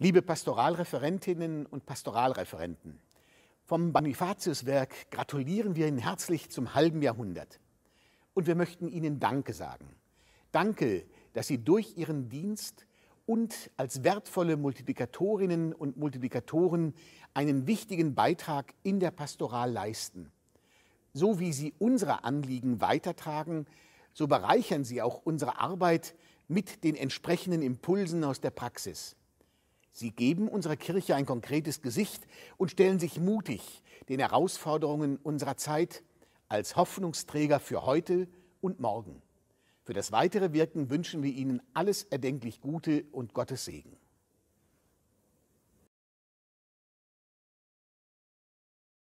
Liebe Pastoralreferentinnen und Pastoralreferenten, vom Bonifatiuswerk gratulieren wir Ihnen herzlich zum halben Jahrhundert. Und wir möchten Ihnen Danke sagen. Danke, dass Sie durch Ihren Dienst und als wertvolle Multiplikatorinnen und Multiplikatoren einen wichtigen Beitrag in der Pastoral leisten. So wie Sie unsere Anliegen weitertragen, so bereichern Sie auch unsere Arbeit mit den entsprechenden Impulsen aus der Praxis. Sie geben unserer Kirche ein konkretes Gesicht und stellen sich mutig den Herausforderungen unserer Zeit als Hoffnungsträger für heute und morgen. Für das weitere Wirken wünschen wir Ihnen alles erdenklich Gute und Gottes Segen.